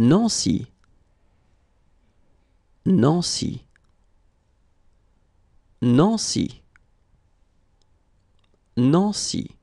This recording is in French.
Nancy. Nancy. Nancy. Nancy.